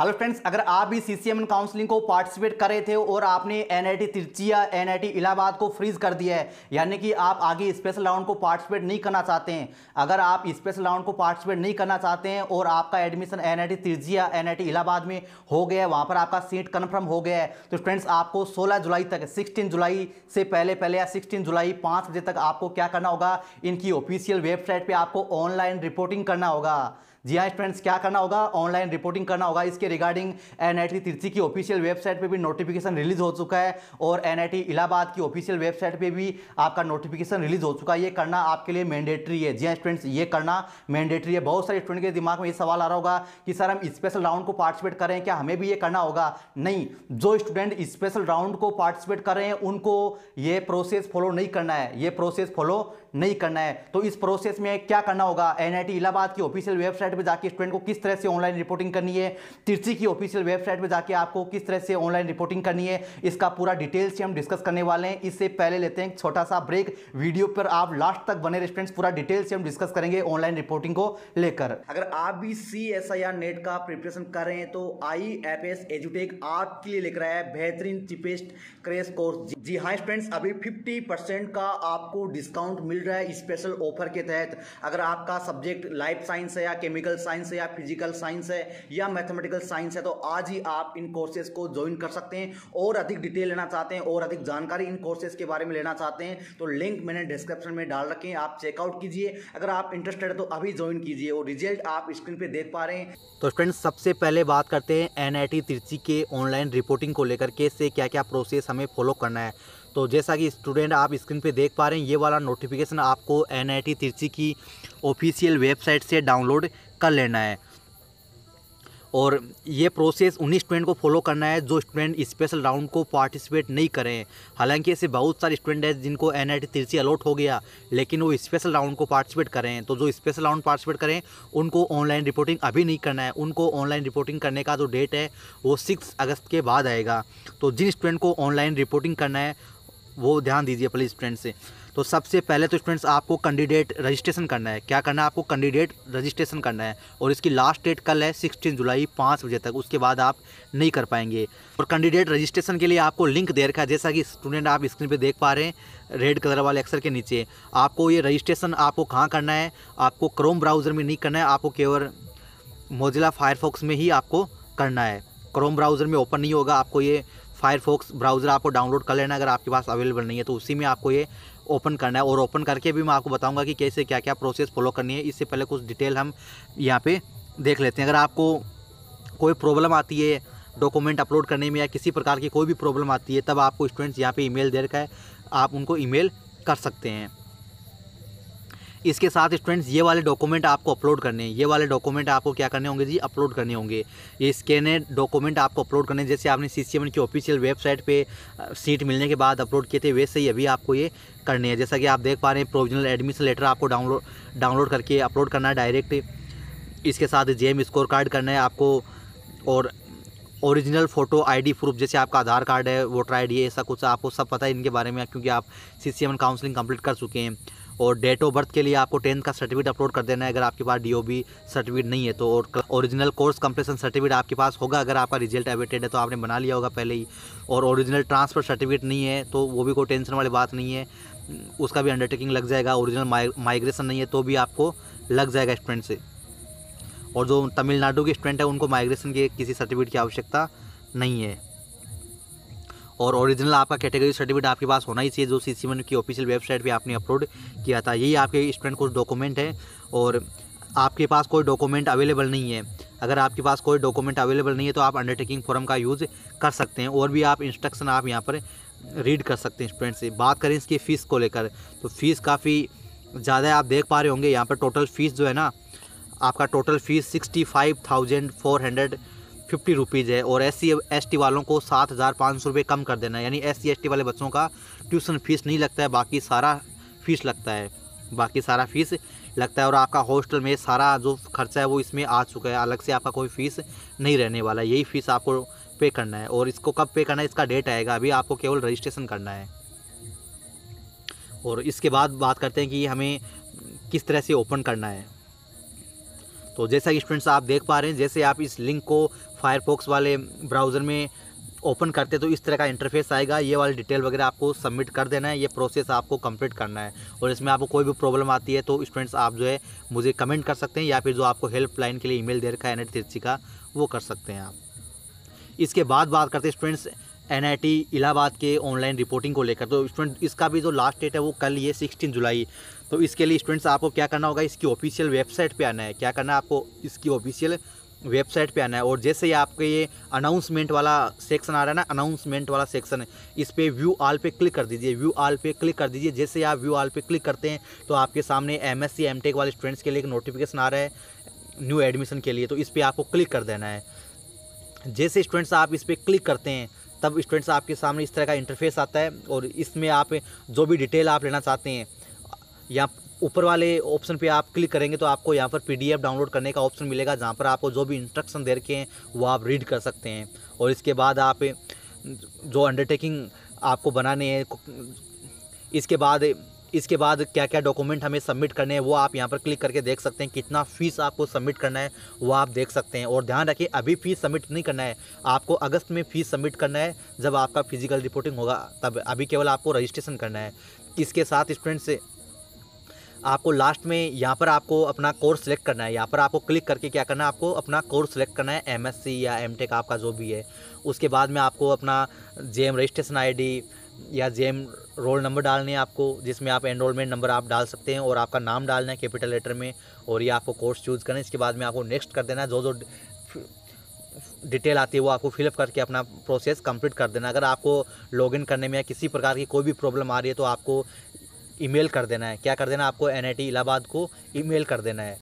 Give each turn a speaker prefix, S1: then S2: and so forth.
S1: hello friends अगर आप भी सी सी एम काउंसलिंग को पार्टिसिपेट कर रहे थे और आपने एन आई टी तिरची या एन आई टी इलाहाबाद को फ्रीज कर दिया है यानी कि आप आगे स्पेशल राउंड को पार्टिसिपेट नहीं करना चाहते हैं अगर आप स्पेशल राउंड को पार्टिसिपेट नहीं करना चाहते हैं और आपका एडमिशन एन आई टी या एन आई टी इलाहाबाद में हो गया है वहाँ पर आपका सीट कन्फर्म हो गया है तो फ्रेंड्स आपको सोलह जुलाई तक सिक्सटीन जुलाई से पहले पहले या सिक्सटीन जुलाई पाँच बजे तक आपको क्या करना होगा इनकी ऑफिशियल वेबसाइट पर आपको ऑनलाइन रिपोर्टिंग करना होगा जी हाँ स्टूडेंट्स क्या करना होगा ऑनलाइन रिपोर्टिंग करना होगा इसके रिगार्डिंग एनआईटी तिरची की ऑफिशियल वेबसाइट पे भी नोटिफिकेशन रिलीज हो चुका है और एनआईटी इलाहाबाद की ऑफिशियल वेबसाइट पे भी आपका नोटिफिकेशन रिलीज हो चुका है ये करना आपके लिए मैंडेटरी है जी हाँ स्टूडेंट्स ये करना मैंडेटरी है बहुत सारे स्टूडेंट के दिमाग में ये सवाल आ रहा होगा कि सर हम स्पेशल राउंड को पार्टिसिपेट करें क्या हमें भी ये करना होगा नहीं जो स्टूडेंट स्पेशल राउंड को पार्टिसिपेट कर रहे हैं उनको ये प्रोसेस फॉलो नहीं करना है ये प्रोसेस फॉलो नहीं करना है तो इस प्रोसेस में क्या करना होगा एनआईटी इलाहाबाद की ऑफिशियल वेबसाइट वेबसाइट पर जाकर स्टूडेंट को किस तरह से ऑनलाइन रिपोर्टिंग करनी है तिरछी की ऑफिशियल वेबसाइट पर जाकर आपको किस तरह से ऑनलाइन रिपोर्टिंग करनी है इसका पूरा डिटेल्स हम डिस्कस करने वाले हैं इससे पहले लेते हैं छोटा सा ब्रेक वीडियो पर आप लास्ट तक बने स्टूडेंट्स पूरा डिटेल्स हम डिस्कस करेंगे ऑनलाइन रिपोर्टिंग को लेकर अगर आप भी C S I R NET का प्रिपरेशन कर रहे हैं तो आई एफ एस एजुटेक आपके लिए लेकर आया है बेहतरीन चिपेस्ट क्रेश कोर्स जी हाँ स्टूडेंट्स अभी फिफ्टी परसेंट का आपको डिस्काउंट मिल रहा है स्पेशल ऑफर के तहत अगर आपका सब्जेक्ट लाइफ साइंस है या केमिकल केमिकल साइंस है या फिजिकल साइंस है या मैथमेटिकल साइंस है तो आज ही आप इन कोर्सेज को ज्वाइन कर सकते हैं और अधिक डिटेल लेना चाहते हैं और अधिक जानकारी इन कोर्सेज के बारे में लेना चाहते हैं तो लिंक मैंने डिस्क्रिप्शन में डाल रखे हैं आप चेकआउट कीजिए अगर आप इंटरेस्टेड है तो अभी ज्वाइन कीजिए और रिजल्ट आप स्क्रीन पर देख पा रहे हैं तो फ्रेंड्स सबसे पहले बात करते हैं एन तिरची के ऑनलाइन रिपोर्टिंग को लेकर के से क्या क्या प्रोसेस हमें फॉलो करना है तो जैसा कि स्टूडेंट आप स्क्रीन पे देख पा रहे हैं ये वाला नोटिफिकेशन आपको एन तिरची की ऑफिशियल वेबसाइट से डाउनलोड कर लेना है और ये प्रोसेस उन्हीं स्टूडेंट को फॉलो करना है जो स्टूडेंट स्पेशल राउंड को पार्टिसिपेट नहीं करें हालांकि ऐसे बहुत सारे स्टूडेंट हैं जिनको एन आई तिरछी अलॉट हो गया लेकिन वो स्पेशल राउंड को पार्टिसिपेट करें तो जो स्पेशल राउंड पार्टिसिपेट करें उनको ऑनलाइन रिपोर्टिंग अभी नहीं करना है उनको ऑनलाइन रिपोर्टिंग करने का जो डेट है वो सिक्स अगस्त के बाद आएगा तो जिन स्टूडेंट को ऑनलाइन रिपोर्टिंग करना है वो ध्यान दीजिए प्लीज़ स्टूडेंट से तो सबसे पहले तो स्टूडेंट्स आपको कैंडिडेट रजिस्ट्रेशन करना है क्या करना है आपको कैंडिडेट रजिस्ट्रेशन करना है और इसकी लास्ट डेट कल है सिक्सटीन जुलाई पाँच बजे तक उसके बाद आप नहीं कर पाएंगे और कैंडिडेट रजिस्ट्रेशन के लिए आपको लिंक दे रखा है जैसा कि स्टूडेंट आप स्क्रीन पर देख पा रहे हैं रेड कलर वाले अक्सर के नीचे आपको ये रजिस्ट्रेशन आपको कहाँ करना है आपको क्रोम ब्राउज़र में नहीं करना है आपको केवल मोजिला फायरफॉक्स में ही आपको करना है क्रोम ब्राउज़र में ओपन नहीं होगा आपको ये फायरफॉक्स ब्राउज़र आपको डाउनलोड कर लेना अगर आपके पास अवेलेबल नहीं है तो उसी में आपको ये ओपन करना है और ओपन करके भी मैं आपको बताऊंगा कि कैसे क्या क्या प्रोसेस फॉलो करनी है इससे पहले कुछ डिटेल हम यहाँ पे देख लेते हैं अगर आपको कोई प्रॉब्लम आती है डॉक्यूमेंट अपलोड करने में या किसी प्रकार की कोई भी प्रॉब्लम आती है तब आपको स्टूडेंट्स यहाँ पर ई दे रखा है आप उनको ई कर सकते हैं इसके साथ स्टूडेंट्स ये वाले डॉक्यूमेंट आपको अपलोड करने हैं ये वाले डॉक्यूमेंट आपको क्या करने होंगे जी अपलोड करने होंगे ये स्कैने डॉक्यूमेंट आपको अपलोड करने जैसे आपने सी सी की ऑफिशियल वेबसाइट पर सीट मिलने के बाद अपलोड किए थे वैसे ही अभी आपको ये करने हैं जैसा कि आप देख पा रहे हैं प्रोविजनल एडमिशन लेटर आपको डाउनलोड डाउनलोड करके अपलोड करना है डायरेक्ट इसके साथ एम स्कोर कार्ड करना है आपको और ओरिजिनल फ़ोटो आईडी प्रूफ जैसे आपका आधार कार्ड है वोटर आईडी है ऐसा कुछ आपको सब पता है इनके बारे में क्योंकि आप C C M counselling complete कर चुके हैं और डेट ऑफ बर्थ के लिए आपको टेंथ का सर्टिफिकेट अपलोड कर देना है अगर आपके पास डी सर्टिफिकेट नहीं है तो और ओरिजिनल कोर्स कंप्लीसन सर्टिफिकेट आपके पास होगा अगर आपका रिजल्ट अवेटेड है तो आपने बना लिया होगा पहले ही और ओरिजिनल ट्रांसफर सर्टिफिकेट नहीं है तो वो भी कोई टेंशन वाली बात नहीं है उसका भी अंडरटेकिंग लग जाएगा ओरिजिनल माइग्रेशन नहीं है तो भी आपको लग जाएगा स्टूडेंट से और जो तमिलनाडु के स्टूडेंट है उनको माइग्रेशन के किसी सर्टिफिकेट की आवश्यकता नहीं है और ओरिजिनल आपका कैटेगरी सर्टिफिकेट आपके पास होना ही चाहिए जो सी सी की ऑफिशियल वेबसाइट पर आपने अपलोड किया था यही आपके स्टूडेंट कुछ डॉक्यूमेंट है और आपके पास कोई डॉक्यूमेंट अवेलेबल नहीं है अगर आपके पास कोई डॉक्यूमेंट अवेलेबल नहीं है तो आप अंडरटेकिंग फॉर्म का यूज़ कर सकते हैं और भी आप इंस्ट्रक्शन आप यहाँ पर रीड कर सकते हैं स्टूडेंट से बात करें इसकी फ़ीस को लेकर तो फ़ीस काफ़ी ज़्यादा आप देख पा रहे होंगे यहाँ पर टोटल फ़ीस जो है ना आपका total fees sixty five thousand four hundred fifty rupees है और एस सी एस टी वालों को सात हज़ार पाँच सौ रुपये कम कर देना है यानी एस सी एस टी वाले बच्चों का ट्यूशन फीस नहीं लगता है बाकी सारा फीस लगता है बाकी सारा फीस लगता है और आपका हॉस्टल में सारा जो खर्चा है वो इसमें आ चुका है अलग से आपका कोई फीस नहीं रहने वाला यही फ़ीस आपको पे करना है और इसको कब पे करना है इसका डेट आएगा अभी आपको केवल रजिस्ट्रेशन करना है और इसके बाद बात करते हैं कि हमें किस तरह से ओपन करना है तो जैसा कि स्टूडेंट्स आप देख पा रहे हैं जैसे आप इस लिंक को फायरफॉक्स वाले ब्राउज़र में ओपन करते तो इस तरह का इंटरफेस आएगा ये वाली डिटेल वगैरह आपको सबमिट कर देना है ये प्रोसेस आपको कंप्लीट करना है और इसमें आपको कोई भी प्रॉब्लम आती है तो स्टूडेंट्स आप जो है मुझे कमेंट कर सकते हैं या फिर जो आपको हेल्पलाइन के लिए ईमेल दे रखा है एन का वो कर सकते हैं आप इसके बाद बात करते हैं स्टूडेंट्स एन इलाहाबाद के ऑनलाइन रिपोर्टिंग को लेकर तो स्टूडेंट इसका भी जो लास्ट डेट है वो कल ये सिक्सटीन जुलाई तो इसके लिए स्टूडेंट्स आपको क्या करना होगा इसकी ऑफिशियल वेबसाइट पे आना है क्या करना है आपको इसकी ऑफिशियल वेबसाइट पे आना है और जैसे ही आपके ये अनाउंसमेंट वाला सेक्शन आ रहा है ना अनाउंसमेंट वाला सेक्शन है इस पर व्यू आल पे क्लिक कर दीजिए व्यू आल पे क्लिक कर दीजिए जैसे ही आप व्यू आल पे क्लिक करते हैं तो आपके सामने एम एस वाले स्टूडेंट्स के लिए एक नोटिफिकेशन आ रहा है न्यू एडमिशन के लिए तो इस पर आपको क्लिक कर देना है जैसे स्टूडेंट्स आप इस पर क्लिक करते हैं तब स्टूडेंट्स आपके सामने इस तरह का इंटरफेस आता है और इसमें आप जो भी डिटेल आप लेना चाहते हैं या ऊपर वाले ऑप्शन पे आप क्लिक करेंगे तो आपको यहाँ पर पीडीएफ डाउनलोड करने का ऑप्शन मिलेगा जहाँ पर आपको जो भी इंस्ट्रक्शन दे रखे हैं वो आप रीड कर सकते हैं और इसके बाद आप जो अंडरटेकिंग आपको बनाने हैं इसके बाद इसके बाद क्या क्या डॉक्यूमेंट हमें सबमिट करने हैं वो आप यहाँ पर क्लिक करके देख सकते हैं कितना फ़ीस आपको सबमिट करना है वो आप देख सकते हैं और ध्यान रखिए अभी फ़ीस सबमिट नहीं करना है आपको अगस्त में फ़ीस सबमिट करना है जब आपका फिजिकल रिपोर्टिंग होगा तब अभी केवल आपको रजिस्ट्रेशन करना है इसके साथ स्टूडेंट्स आपको लास्ट में यहाँ पर आपको अपना कोर्स सेलेक्ट करना है यहाँ पर आपको क्लिक करके क्या करना है आपको अपना कोर्स सेलेक्ट करना है एमएससी या एमटेक आपका जो भी है उसके बाद में आपको अपना जेएम रजिस्ट्रेशन आईडी या जेम रोल नंबर डालने हैं आपको जिसमें आप एनरोलमेंट नंबर आप डाल सकते हैं और आपका नाम डालना है कैपिटल लेटर में और ये आपको कोर्स चूज़ करना है इसके बाद में आपको नेक्स्ट कर देना है जो जो डिटेल आती है वो आपको फिलअप करके अपना प्रोसेस कंप्लीट कर देना अगर आपको लॉगिन करने में या किसी प्रकार की कोई भी प्रॉब्लम आ रही है तो आपको ईमेल कर देना है क्या कर देना है आपको एन आई टी इलाहाबाद को ईमेल कर देना है